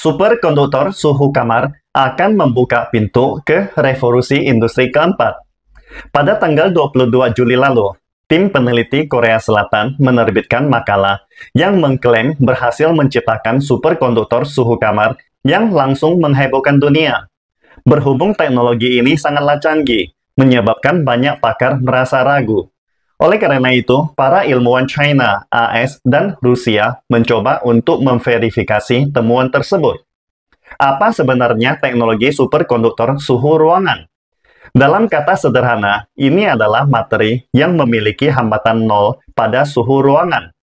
superkonduktor suhu kamar akan membuka pintu ke revolusi industri keempat. Pada tanggal 22 Juli lalu, tim peneliti Korea Selatan menerbitkan makalah yang mengklaim berhasil menciptakan superkonduktor suhu kamar yang langsung menghebohkan dunia. Berhubung teknologi ini sangatlah canggih, menyebabkan banyak pakar merasa ragu. Oleh karena itu, para ilmuwan China, AS, dan Rusia mencoba untuk memverifikasi temuan tersebut. Apa sebenarnya teknologi superkonduktor suhu ruangan? Dalam kata sederhana, ini adalah materi yang memiliki hambatan nol pada suhu ruangan.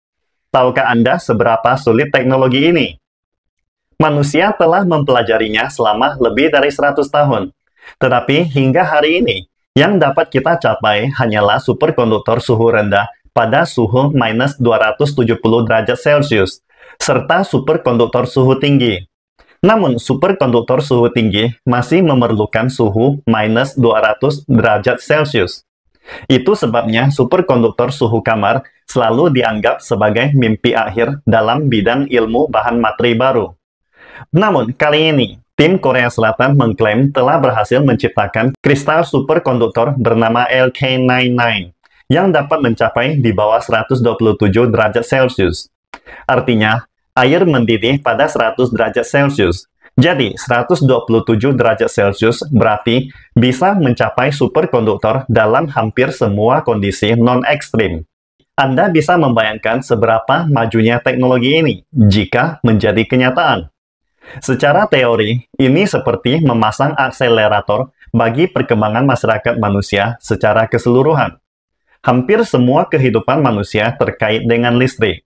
Tahukah Anda seberapa sulit teknologi ini? Manusia telah mempelajarinya selama lebih dari 100 tahun. Tetapi hingga hari ini, yang dapat kita capai hanyalah superkonduktor suhu rendah pada suhu minus 270 derajat Celcius, serta superkonduktor suhu tinggi. Namun, superkonduktor suhu tinggi masih memerlukan suhu minus 200 derajat Celcius. Itu sebabnya superkonduktor suhu kamar selalu dianggap sebagai mimpi akhir dalam bidang ilmu bahan materi baru. Namun, kali ini tim Korea Selatan mengklaim telah berhasil menciptakan kristal superkonduktor bernama LK99 yang dapat mencapai di bawah 127 derajat Celcius. Artinya, air mendidih pada 100 derajat Celcius. Jadi, 127 derajat Celcius berarti bisa mencapai superkonduktor dalam hampir semua kondisi non-ekstrim. Anda bisa membayangkan seberapa majunya teknologi ini jika menjadi kenyataan. Secara teori, ini seperti memasang akselerator bagi perkembangan masyarakat manusia secara keseluruhan. Hampir semua kehidupan manusia terkait dengan listrik.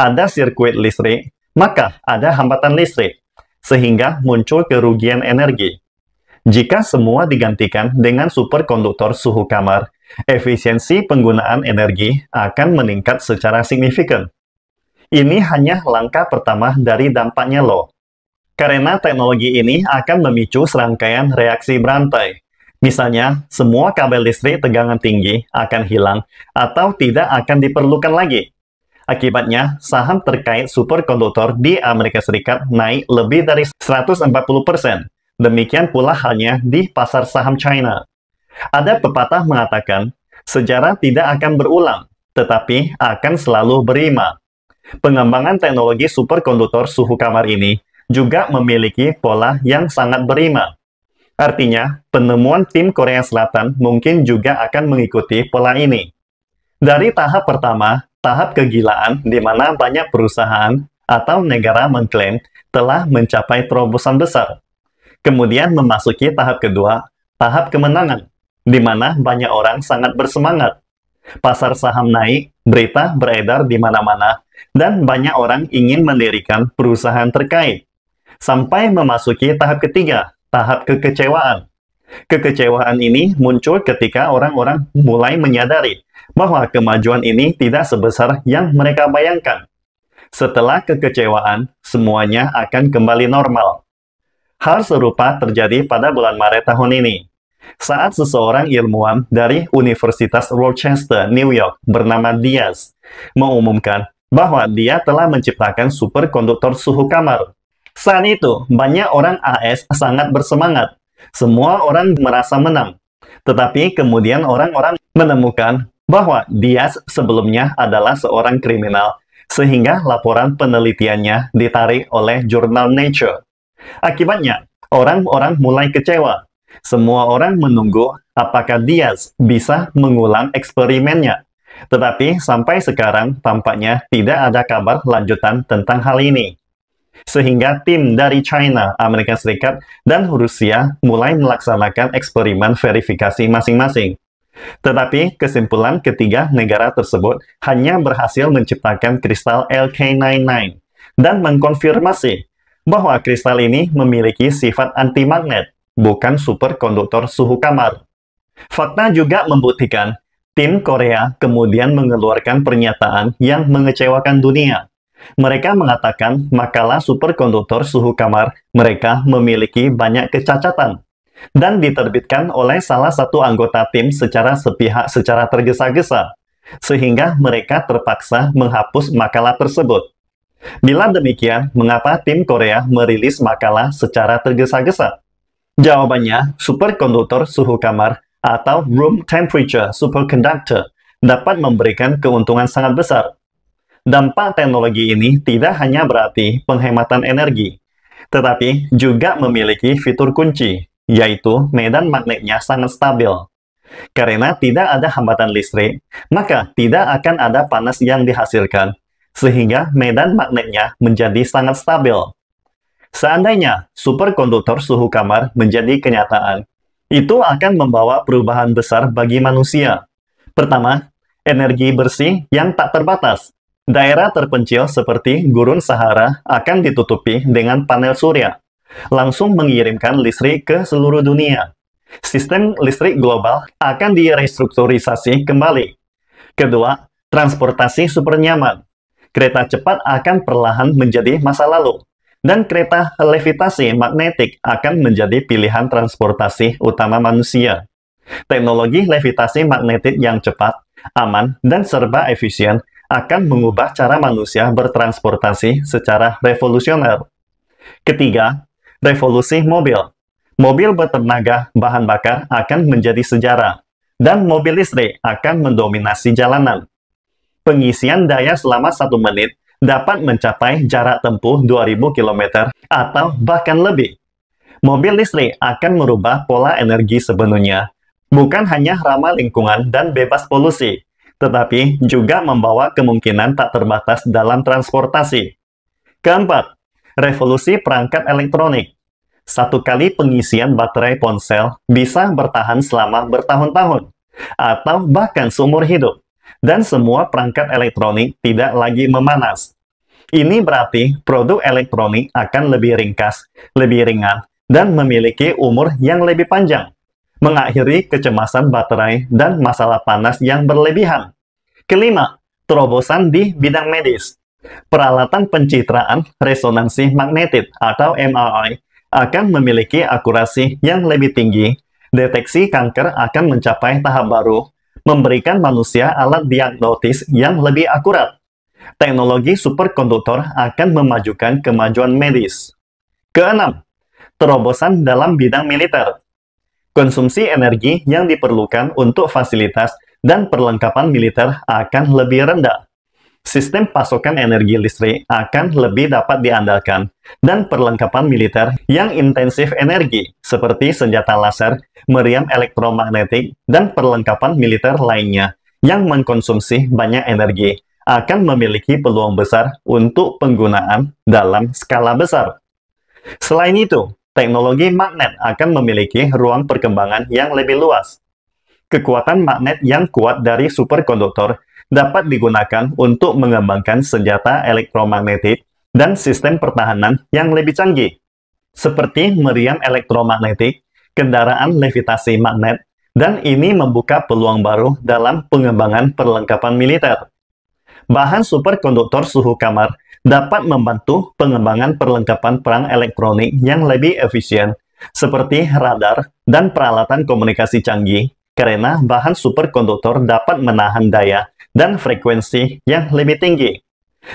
Ada sirkuit listrik, maka ada hambatan listrik, sehingga muncul kerugian energi. Jika semua digantikan dengan superkonduktor suhu kamar, efisiensi penggunaan energi akan meningkat secara signifikan. Ini hanya langkah pertama dari dampaknya loh. Karena teknologi ini akan memicu serangkaian reaksi berantai. Misalnya, semua kabel listrik tegangan tinggi akan hilang atau tidak akan diperlukan lagi. Akibatnya, saham terkait superkonduktor di Amerika Serikat naik lebih dari 140%. Demikian pula halnya di pasar saham China. Ada pepatah mengatakan, sejarah tidak akan berulang, tetapi akan selalu berima. Pengembangan teknologi superkonduktor suhu kamar ini juga memiliki pola yang sangat berima. Artinya, penemuan tim Korea Selatan mungkin juga akan mengikuti pola ini. Dari tahap pertama, tahap kegilaan di mana banyak perusahaan atau negara mengklaim telah mencapai terobosan besar. Kemudian memasuki tahap kedua, tahap kemenangan, di mana banyak orang sangat bersemangat. Pasar saham naik, berita beredar di mana-mana, dan banyak orang ingin mendirikan perusahaan terkait sampai memasuki tahap ketiga, tahap kekecewaan. Kekecewaan ini muncul ketika orang-orang mulai menyadari bahwa kemajuan ini tidak sebesar yang mereka bayangkan. Setelah kekecewaan, semuanya akan kembali normal. Hal serupa terjadi pada bulan Maret tahun ini. Saat seseorang ilmuwan dari Universitas Rochester, New York, bernama Diaz, mengumumkan bahwa dia telah menciptakan superkonduktor suhu kamar saat itu, banyak orang AS sangat bersemangat. Semua orang merasa menang. Tetapi kemudian orang-orang menemukan bahwa Diaz sebelumnya adalah seorang kriminal, sehingga laporan penelitiannya ditarik oleh jurnal Nature. Akibatnya, orang-orang mulai kecewa. Semua orang menunggu apakah Diaz bisa mengulang eksperimennya. Tetapi sampai sekarang tampaknya tidak ada kabar lanjutan tentang hal ini sehingga tim dari China, Amerika Serikat, dan Rusia mulai melaksanakan eksperimen verifikasi masing-masing. Tetapi kesimpulan ketiga negara tersebut hanya berhasil menciptakan kristal LK99 dan mengkonfirmasi bahwa kristal ini memiliki sifat antimagnet, bukan superkonduktor suhu kamar. Fakta juga membuktikan tim Korea kemudian mengeluarkan pernyataan yang mengecewakan dunia mereka mengatakan makalah superkonduktor suhu kamar mereka memiliki banyak kecacatan dan diterbitkan oleh salah satu anggota tim secara sepihak secara tergesa-gesa, sehingga mereka terpaksa menghapus makalah tersebut. Bila demikian, mengapa tim Korea merilis makalah secara tergesa-gesa? Jawabannya, superkonduktor suhu kamar atau room temperature superconductor dapat memberikan keuntungan sangat besar Dampak teknologi ini tidak hanya berarti penghematan energi, tetapi juga memiliki fitur kunci, yaitu medan magnetnya sangat stabil. Karena tidak ada hambatan listrik, maka tidak akan ada panas yang dihasilkan, sehingga medan magnetnya menjadi sangat stabil. Seandainya superkonduktor suhu kamar menjadi kenyataan, itu akan membawa perubahan besar bagi manusia. Pertama, energi bersih yang tak terbatas, Daerah terpencil seperti gurun Sahara akan ditutupi dengan panel surya, langsung mengirimkan listrik ke seluruh dunia. Sistem listrik global akan direstrukturisasi kembali. Kedua, transportasi super nyaman. Kereta cepat akan perlahan menjadi masa lalu, dan kereta levitasi magnetik akan menjadi pilihan transportasi utama manusia. Teknologi levitasi magnetik yang cepat, aman, dan serba efisien akan mengubah cara manusia bertransportasi secara revolusioner. Ketiga, revolusi mobil. Mobil bertenaga bahan bakar akan menjadi sejarah, dan mobil listrik akan mendominasi jalanan. Pengisian daya selama satu menit dapat mencapai jarak tempuh 2000 km atau bahkan lebih. Mobil listrik akan merubah pola energi sebenarnya, bukan hanya ramah lingkungan dan bebas polusi, tetapi juga membawa kemungkinan tak terbatas dalam transportasi. Keempat, revolusi perangkat elektronik. Satu kali pengisian baterai ponsel bisa bertahan selama bertahun-tahun, atau bahkan seumur hidup, dan semua perangkat elektronik tidak lagi memanas. Ini berarti produk elektronik akan lebih ringkas, lebih ringan, dan memiliki umur yang lebih panjang mengakhiri kecemasan baterai dan masalah panas yang berlebihan. Kelima, terobosan di bidang medis. Peralatan pencitraan resonansi magnetik atau MRI akan memiliki akurasi yang lebih tinggi. Deteksi kanker akan mencapai tahap baru, memberikan manusia alat diagnosis yang lebih akurat. Teknologi superkonduktor akan memajukan kemajuan medis. Keenam, terobosan dalam bidang militer konsumsi energi yang diperlukan untuk fasilitas dan perlengkapan militer akan lebih rendah. Sistem pasokan energi listrik akan lebih dapat diandalkan, dan perlengkapan militer yang intensif energi seperti senjata laser, meriam elektromagnetik, dan perlengkapan militer lainnya yang mengkonsumsi banyak energi akan memiliki peluang besar untuk penggunaan dalam skala besar. Selain itu, teknologi magnet akan memiliki ruang perkembangan yang lebih luas. Kekuatan magnet yang kuat dari superkonduktor dapat digunakan untuk mengembangkan senjata elektromagnetik dan sistem pertahanan yang lebih canggih, seperti meriam elektromagnetik, kendaraan levitasi magnet, dan ini membuka peluang baru dalam pengembangan perlengkapan militer bahan superkonduktor suhu kamar dapat membantu pengembangan perlengkapan perang elektronik yang lebih efisien, seperti radar dan peralatan komunikasi canggih, karena bahan superkonduktor dapat menahan daya dan frekuensi yang lebih tinggi.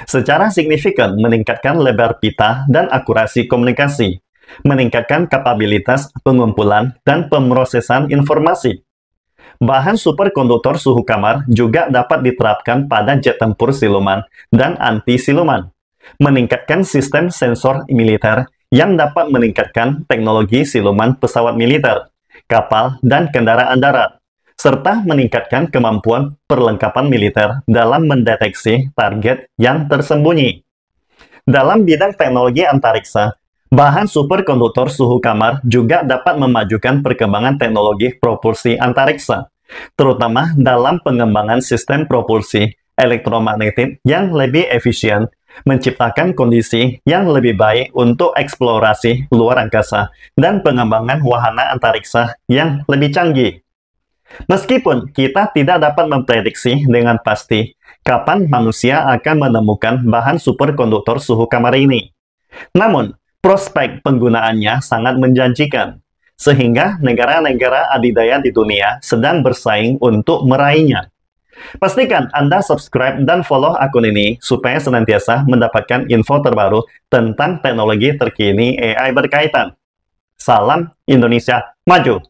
Secara signifikan meningkatkan lebar pita dan akurasi komunikasi, meningkatkan kapabilitas pengumpulan dan pemrosesan informasi, Bahan superkonduktor suhu kamar juga dapat diterapkan pada jet tempur siluman dan anti-siluman, meningkatkan sistem sensor militer yang dapat meningkatkan teknologi siluman pesawat militer, kapal, dan kendaraan darat, serta meningkatkan kemampuan perlengkapan militer dalam mendeteksi target yang tersembunyi. Dalam bidang teknologi antariksa, Bahan superkonduktor suhu kamar juga dapat memajukan perkembangan teknologi propulsi antariksa, terutama dalam pengembangan sistem propulsi elektromagnetik yang lebih efisien, menciptakan kondisi yang lebih baik untuk eksplorasi luar angkasa dan pengembangan wahana antariksa yang lebih canggih. Meskipun kita tidak dapat memprediksi dengan pasti kapan manusia akan menemukan bahan superkonduktor suhu kamar ini, namun prospek penggunaannya sangat menjanjikan, sehingga negara-negara adidaya di dunia sedang bersaing untuk meraihnya. Pastikan Anda subscribe dan follow akun ini supaya senantiasa mendapatkan info terbaru tentang teknologi terkini AI berkaitan. Salam Indonesia Maju!